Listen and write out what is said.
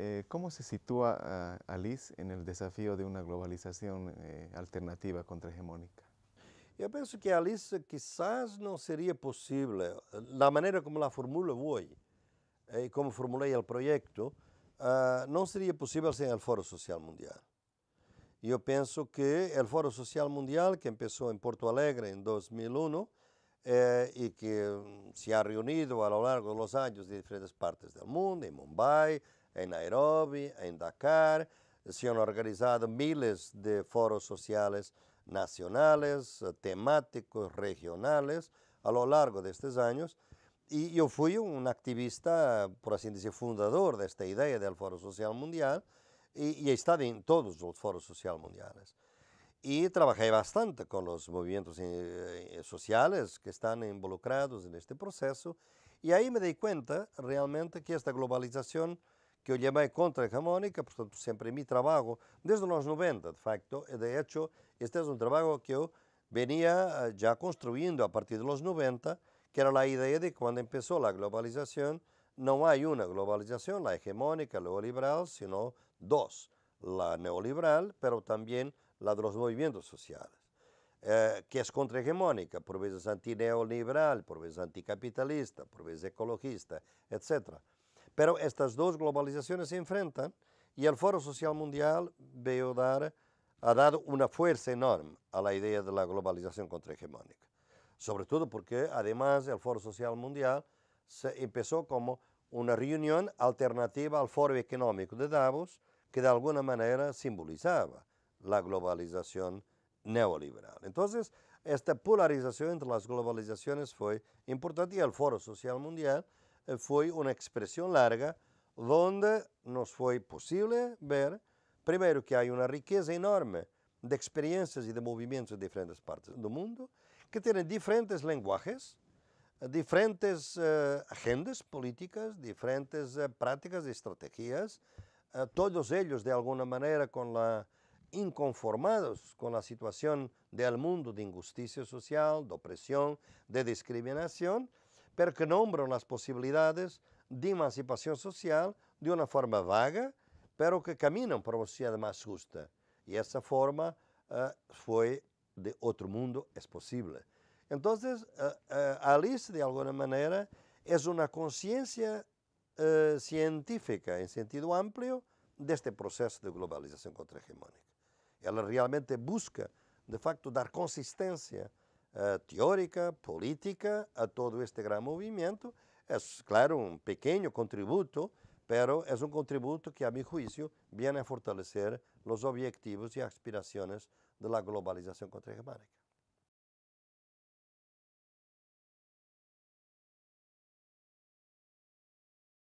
Eh, ¿Cómo se sitúa ah, Alice en el desafío de una globalización eh, alternativa contra hegemónica? Yo pienso que ALICE eh, quizás no sería posible, la manera como la formulo hoy, y como formulé el proyecto, ah, no sería posible sin el Foro Social Mundial. Yo pienso que el Foro Social Mundial, que empezó en Porto Alegre en 2001 y que mm, se ha reunido a lo largo de los años de diferentes partes del mundo, en Mumbai, en Nairobi, en Dakar. Se han organizado miles de foros sociales nacionales, eh, temáticos, regionales, a lo largo de estos años. Y yo fui un activista, por así decir, fundador de esta idea del Foro Social Mundial y, he estado en todos los foros sociales mundiales. Y trabajé bastante con los movimientos eh, eh, sociales que están involucrados en este proceso y ahí me di cuenta realmente que esta globalización que yo llamé contrahegemónica, por tanto siempre mi trabajo desde los 90, de facto, de hecho, este es un trabajo que yo venía eh, ya construyendo a partir de los 90, que era la idea de cuando empezó la globalización, no hay una globalización, la hegemónica, la neoliberal, sino dos, la neoliberal, pero también la de los movimientos sociales, eh, que es contrahegemónica, por veces antineoliberal, por veces anticapitalista, por veces ecologista, etc. Pero estas dos globalizaciones se enfrentan y el Foro Social Mundial veo dar, ha dado una fuerza enorme a la idea de la globalización contrahegemónica. Sobre todo porque además el Foro Social Mundial se empezó como una reunión alternativa al Foro Económico de Davos que de alguna manera simbolizaba la globalización neoliberal. Entonces, esta polarización entre las globalizaciones fue importante y el Foro Social Mundial eh, fue una expresión larga, donde nos fue posible ver, primero, que hay una riqueza enorme de experiencias y de movimientos de diferentes partes del mundo, que tienen diferentes lenguajes, diferentes eh, agendas políticas, diferentes eh, prácticas y estrategias, todos ellos de alguna manera con la inconformados con la situación del mundo de injusticia social, de opresión, de discriminación, pero que nombran las posibilidades de emancipación social de una forma vaga, pero que caminan por una sociedad más justa. Y esa forma eh, fue de otro mundo, es posible. Entonces, eh, eh, Alice, de alguna manera, es una conciencia científica en sentido amplio de este proceso de globalización contrahegemónica. Ela realmente busca, de facto, dar consistencia eh, teórica, política a todo este gran movimiento. Es, claro, un pequeño contributo, pero es un contributo que, a mi juicio, viene a fortalecer los objetivos y aspiraciones de la globalización contra